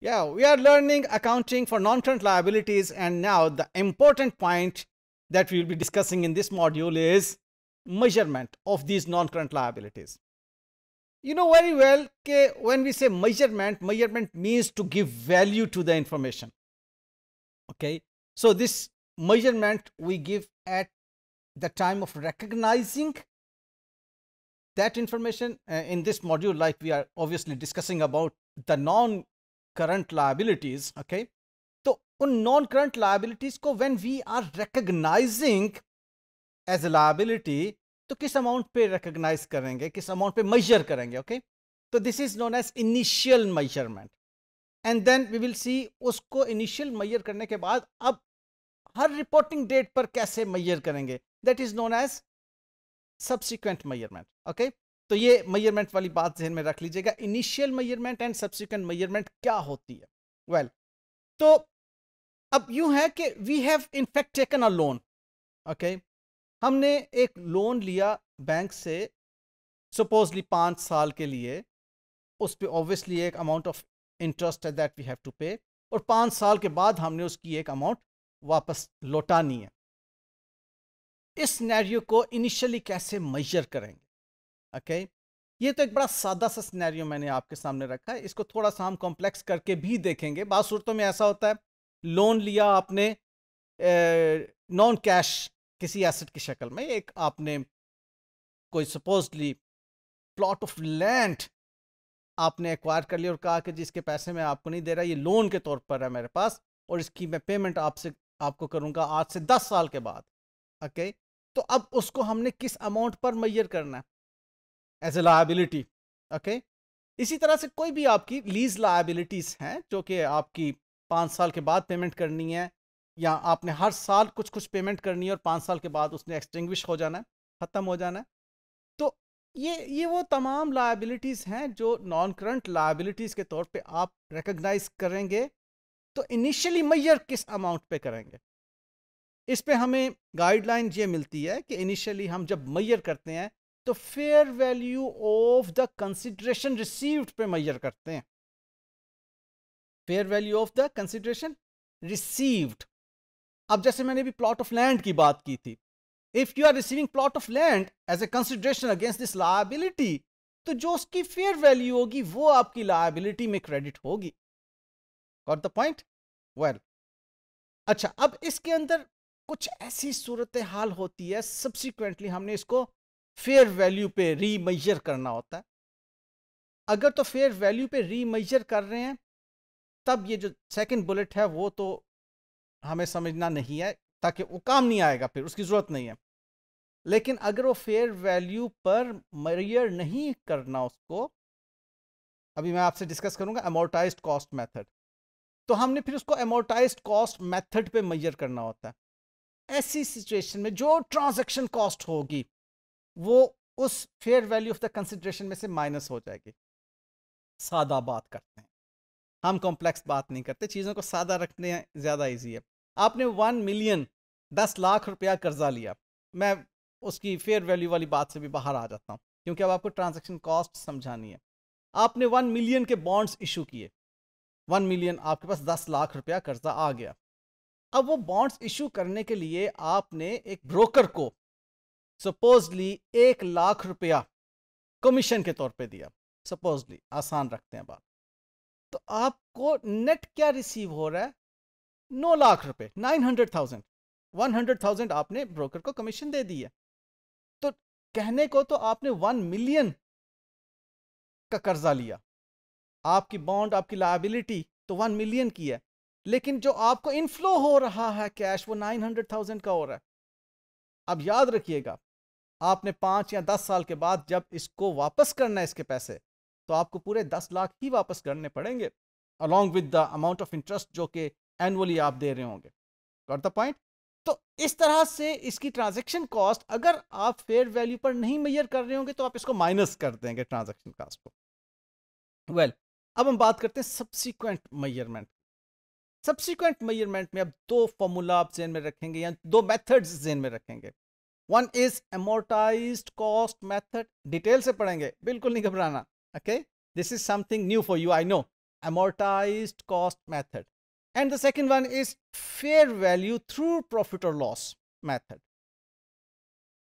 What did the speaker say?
Yeah, we are learning accounting for non-current liabilities and now the important point that we will be discussing in this module is measurement of these non-current liabilities. You know very well that when we say measurement, measurement means to give value to the information. Okay, so this measurement we give at the time of recognizing that information uh, in this module like we are obviously discussing about the non current liabilities okay तो उन non current liabilities को when we are recognising as a liability तो किस amount पे recognise करेंगे किस amount पे measure करेंगे ओके okay? तो this is known as initial measurement and then we will see उसको इनिशियल मैयर करने के बाद अब हर रिपोर्टिंग डेट पर कैसे मैयर करेंगे that is known as subsequent measurement okay तो ये मयरमेंट वाली बात जहन में रख लीजिएगा initial measurement and subsequent measurement क्या होती है वेल well, तो अब यू है कि we have in fact taken a loan okay हमने एक लोन लिया बैंक से सपोजली पांच साल के लिए उस पर ऑब्वियसली एक अमाउंट ऑफ इंटरेस्ट है that we have to pay और पांच साल के बाद हमने उसकी एक अमाउंट वापस लौटानी है इस नैरियो को इनिशियली कैसे मैजर करेंगे ओके ये तो एक बड़ा सादा सा सिनेरियो मैंने आपके सामने रखा है इसको थोड़ा सा हम कॉम्प्लेक्स करके भी देखेंगे बाद सूरतों में ऐसा होता है लोन लिया आपने नॉन कैश किसी एसेट की शक्ल में एक आपने कोई सपोजली प्लॉट ऑफ लैंड आपने एक्वायर कर लिया और कहा कि जिसके पैसे मैं आपको नहीं दे रहा ये लोन के तौर पर है मेरे पास और इसकी मैं पेमेंट आपसे आपको करूँगा आज से दस साल के बाद ओके तो अब उसको हमने किस अमाउंट पर मैयर करना है एज ए लाइबिलिटी ओके इसी तरह से कोई भी आपकी लीज लाइबिलिटीज़ हैं जो कि आपकी पाँच साल के बाद पेमेंट करनी है या आपने हर साल कुछ कुछ पेमेंट करनी है और पाँच साल के बाद उसने एक्सटिंग्विश हो जाना है ख़त्म हो जाना है तो ये ये वो तमाम लाइबिलिटीज़ हैं जो नॉन करंट लाइबिलिटीज़ के तौर पे आप रिकग्नाइज करेंगे तो इनिशियली मैयर किस अमाउंट पे करेंगे इस पे हमें गाइडलाइन ये मिलती है कि इनिशियली हम जब मैयर करते हैं तो fair value of the consideration received पे मैयर करते हैं fair value of the consideration received अब जैसे मैंने भी प्लॉट ऑफ लैंड की बात की थी if you are receiving plot of land as a consideration against this liability तो जो उसकी फेयर वैल्यू होगी वो आपकी लाइबिलिटी में क्रेडिट होगी और द पॉइंट वेल अच्छा अब इसके अंदर कुछ ऐसी सूरत हाल होती है सब्सिक्वेंटली हमने इसको फेयर वैल्यू पे रीमेजर करना होता है अगर तो फेयर वैल्यू पे रीमेजर कर रहे हैं तब ये जो सेकंड बुलेट है वो तो हमें समझना नहीं है ताकि वो काम नहीं आएगा फिर उसकी ज़रूरत नहीं है लेकिन अगर वो फेयर वैल्यू पर मैयर नहीं करना उसको अभी मैं आपसे डिस्कस करूंगा अमोर्टाइज कॉस्ट मैथड तो हमने फिर उसको अमोर्टाइज कॉस्ट मैथड पर मैयर करना होता है ऐसी सिचुएशन में जो ट्रांजेक्शन कॉस्ट होगी वो उस fair value of the consideration में से माइनस हो जाएगी सादा बात करते हैं हम कॉम्प्लेक्स बात नहीं करते चीज़ों को सादा रखने ज़्यादा ईजी है आपने वन मिलियन दस लाख रुपया कर्जा लिया मैं उसकी फेयर वैल्यू वाली बात से भी बाहर आ जाता हूँ क्योंकि अब आपको ट्रांजेक्शन कॉस्ट समझानी है आपने वन मिलियन के बॉन्ड्स इशू किए वन मिलियन आपके पास दस लाख रुपया कर्जा आ गया अब वो बॉन्ड्स इशू करने के लिए आपने एक ब्रोकर को सपोजली एक लाख रुपया कमीशन के तौर पे दिया सपोजली आसान रखते हैं बात तो आपको नेट क्या रिसीव हो रहा है नौ लाख रुपए nine hundred thousand one hundred thousand आपने ब्रोकर को कमीशन दे दी है तो कहने को तो आपने वन मिलियन का कर्जा लिया आपकी बॉन्ड आपकी लाइबिलिटी तो वन मिलियन की है लेकिन जो आपको इनफ्लो हो रहा है कैश वो नाइन हंड्रेड थाउजेंड का हो रहा है अब याद रखिएगा आपने पांच या दस साल के बाद जब इसको वापस करना है इसके पैसे तो आपको पूरे दस लाख ही वापस करने पड़ेंगे along with the amount of interest जो कि एनुअली आप दे रहे होंगे गॉट द पॉइंट तो इस तरह से इसकी ट्रांजेक्शन कॉस्ट अगर आप फेयर वैल्यू पर नहीं मैयर कर रहे होंगे तो आप इसको माइनस कर देंगे ट्रांजेक्शन कास्ट को वेल well, अब हम बात करते हैं सब्सिक्वेंट मैयरमेंट सब्सिक्वेंट मैयरमेंट में अब दो फॉर्मूला आप जेन में रखेंगे या दो मेथड्स जेन में रखेंगे one is amortized cost method detail से पढ़ेंगे बिल्कुल नहीं घबराना okay this is something new for you I know amortized cost method and the second one is fair value through profit or loss method